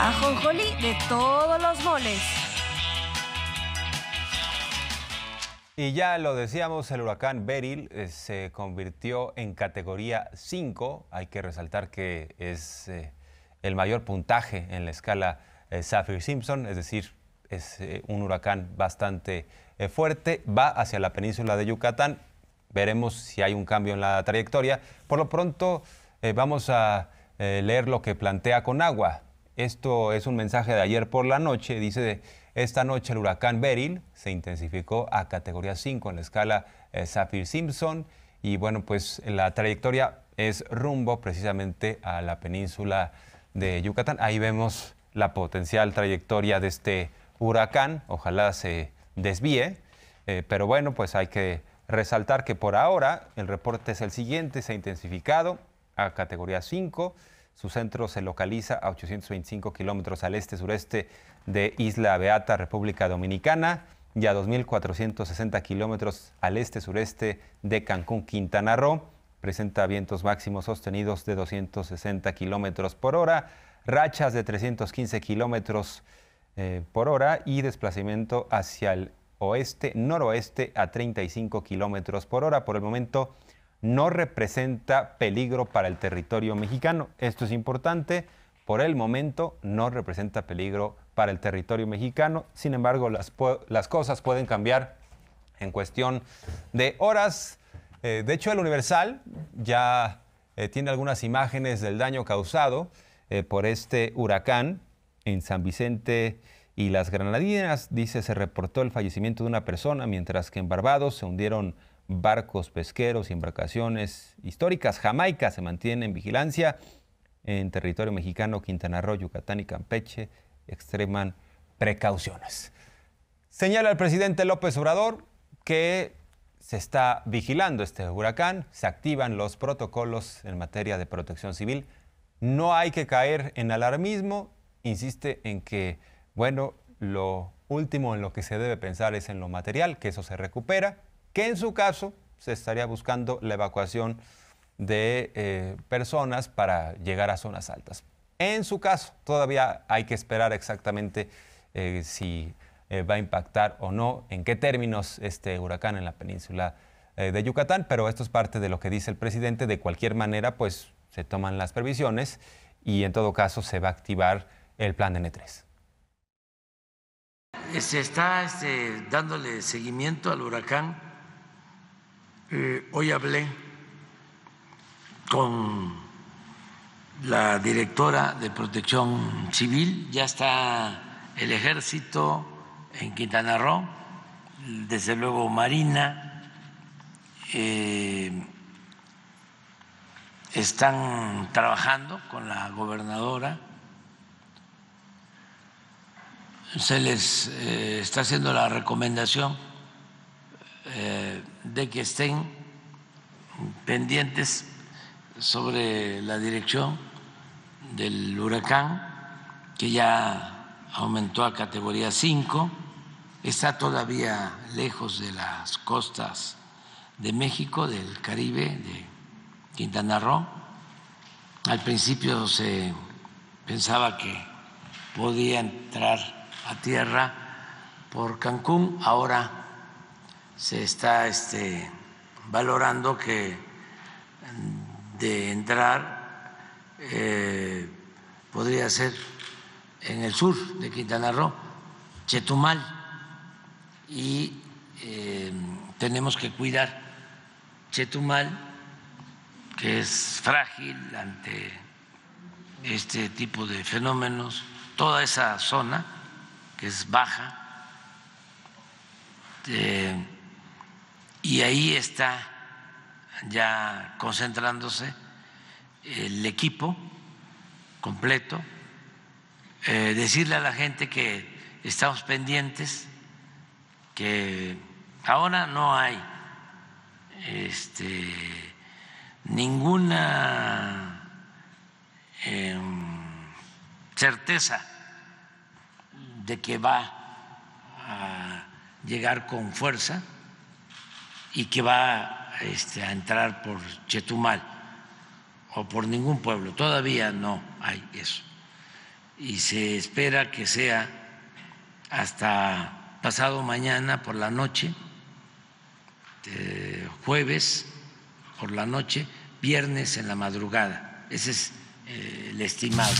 Ajonjolí de todos los moles. Y ya lo decíamos, el huracán Beryl eh, se convirtió en categoría 5. Hay que resaltar que es eh, el mayor puntaje en la escala eh, simpson es decir, es un huracán bastante fuerte. Va hacia la península de Yucatán. Veremos si hay un cambio en la trayectoria. Por lo pronto, vamos a leer lo que plantea Conagua esto es un mensaje de ayer por la noche. Dice, esta noche el huracán Beryl se intensificó a categoría 5 en la escala eh, simpson Y bueno, pues la trayectoria es rumbo precisamente a la península de Yucatán. Ahí vemos la potencial trayectoria de este huracán. Ojalá se desvíe. Eh, pero bueno, pues hay que resaltar que por ahora el reporte es el siguiente. Se ha intensificado a categoría 5 su centro se localiza a 825 kilómetros al este-sureste de Isla Beata, República Dominicana, y a 2.460 kilómetros al este-sureste de Cancún, Quintana Roo. Presenta vientos máximos sostenidos de 260 kilómetros por hora, rachas de 315 kilómetros eh, por hora y desplazamiento hacia el oeste-noroeste a 35 kilómetros por hora. Por el momento, no representa peligro para el territorio mexicano. Esto es importante. Por el momento no representa peligro para el territorio mexicano. Sin embargo, las, cosas pueden cambiar en cuestión de horas. Eh, de hecho, el Universal ya eh, tiene algunas imágenes del daño causado eh, por este huracán en San Vicente y las Granadinas. Dice, se reportó el fallecimiento de una persona, mientras que en Barbados se hundieron barcos pesqueros y embarcaciones históricas. Jamaica se mantiene en vigilancia en territorio mexicano, Quintana Roo, Yucatán y Campeche extreman precauciones. Señala el presidente López Obrador que se está vigilando este huracán, se activan los protocolos en materia de protección civil. No hay que caer en alarmismo, insiste en que, bueno, lo último en lo que se debe pensar es en lo material, que eso se recupera, que en su caso se estaría buscando la evacuación de eh, personas para llegar a zonas altas. En su caso, todavía hay que esperar exactamente eh, si eh, va a impactar o no, en qué términos este huracán en la península de Yucatán, pero esto es parte de lo que dice el presidente. De cualquier manera, pues se toman las previsiones y en todo caso se va a activar el plan N3. Se está este, dándole seguimiento al huracán eh, hoy hablé con la directora de protección civil, ya está el ejército en Quintana Roo, desde luego Marina, eh, están trabajando con la gobernadora, se les eh, está haciendo la recomendación de que estén pendientes sobre la dirección del huracán, que ya aumentó a categoría 5, está todavía lejos de las costas de México, del Caribe, de Quintana Roo. Al principio se pensaba que podía entrar a tierra por Cancún, ahora se está este, valorando que de entrar eh, podría ser en el sur de Quintana Roo, Chetumal, y eh, tenemos que cuidar Chetumal, que es frágil ante este tipo de fenómenos, toda esa zona que es baja. Eh, y ahí está ya concentrándose el equipo completo, eh, decirle a la gente que estamos pendientes, que ahora no hay este, ninguna em, certeza de que va a llegar con fuerza y que va este, a entrar por Chetumal o por ningún pueblo. Todavía no hay eso. Y se espera que sea hasta pasado mañana por la noche, eh, jueves por la noche, viernes en la madrugada. Ese es eh, el estimado.